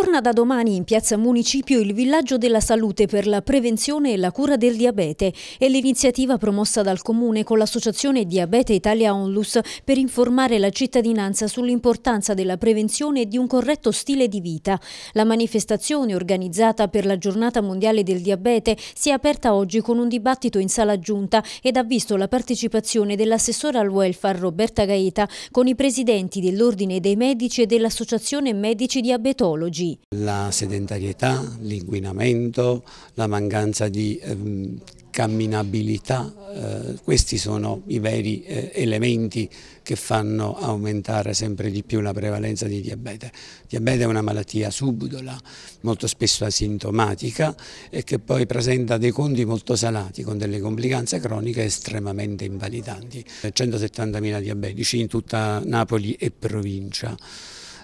Torna da domani in piazza Municipio il Villaggio della Salute per la prevenzione e la cura del diabete È l'iniziativa promossa dal Comune con l'Associazione Diabete Italia Onlus per informare la cittadinanza sull'importanza della prevenzione e di un corretto stile di vita. La manifestazione organizzata per la Giornata Mondiale del Diabete si è aperta oggi con un dibattito in sala giunta ed ha visto la partecipazione dell'assessore al welfare Roberta Gaeta con i presidenti dell'Ordine dei Medici e dell'Associazione Medici Diabetologi. La sedentarietà, l'inquinamento, la mancanza di ehm, camminabilità, eh, questi sono i veri eh, elementi che fanno aumentare sempre di più la prevalenza di diabete. diabete è una malattia subdola, molto spesso asintomatica e che poi presenta dei conti molto salati con delle complicanze croniche estremamente invalidanti. 170.000 eh, diabetici in tutta Napoli e provincia.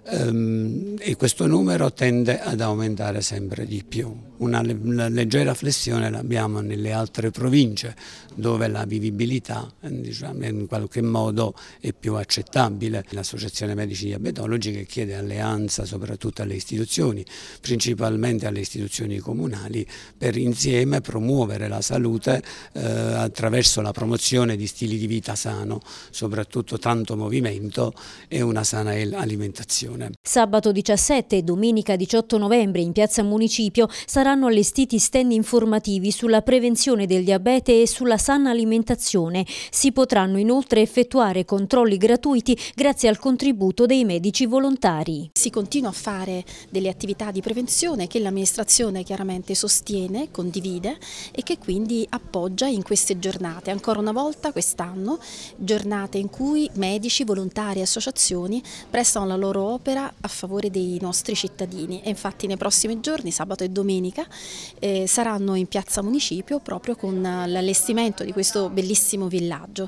Um, e questo numero tende ad aumentare sempre di più. Una leggera flessione l'abbiamo nelle altre province dove la vivibilità diciamo, in qualche modo è più accettabile. L'Associazione Medici Diabetologi che chiede alleanza soprattutto alle istituzioni, principalmente alle istituzioni comunali, per insieme promuovere la salute eh, attraverso la promozione di stili di vita sano, soprattutto tanto movimento e una sana alimentazione. Sabato 17 17 e domenica 18 novembre in piazza Municipio saranno allestiti stand informativi sulla prevenzione del diabete e sulla sana alimentazione. Si potranno inoltre effettuare controlli gratuiti grazie al contributo dei medici volontari. Si continua a fare delle attività di prevenzione che l'amministrazione chiaramente sostiene, condivide e che quindi appoggia in queste giornate. Ancora una volta quest'anno giornate in cui medici, volontari e associazioni prestano la loro opera a favore dei nostri cittadini e infatti nei prossimi giorni, sabato e domenica, eh, saranno in piazza Municipio proprio con eh, l'allestimento di questo bellissimo villaggio.